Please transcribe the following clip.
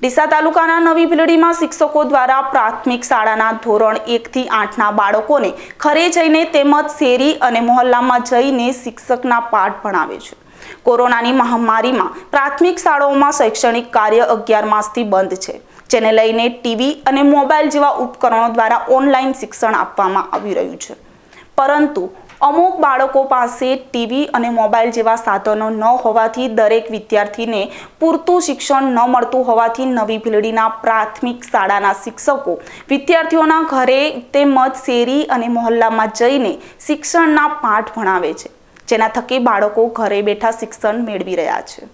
ડીસા તાલુકાના નવી ભીલડીમાં શિક્ષકો દ્વારા પ્રાથમિક શાળાના ધોરણ એકથી આઠના બાળકોને ખરે જઈને તેમજ શેરી અને મહોલ્લામાં જઈને શિક્ષકના પાઠ ભણાવે છે કોરોનાની મહામારીમાં પ્રાથમિક શાળાઓમાં શૈક્ષણિક કાર્ય અગિયાર માસથી બંધ છે જેને લઈને ટીવી અને મોબાઈલ જેવા ઉપકરણો દ્વારા ઓનલાઈન શિક્ષણ આપવામાં આવી રહ્યું છે પરંતુ અમુક બાળકો પાસે ટીવી અને મોબાઈલ જેવા સાધનો ન હોવાથી દરેક વિદ્યાર્થીને પૂરતું શિક્ષણ ન મળતું હોવાથી નવી ભીલડીના પ્રાથમિક શાળાના શિક્ષકો વિદ્યાર્થીઓના ઘરે તેમજ શેરી અને મહોલ્લામાં જઈને શિક્ષણના પાઠ ભણાવે છે જેના થકી બાળકો ઘરે બેઠા શિક્ષણ મેળવી રહ્યા છે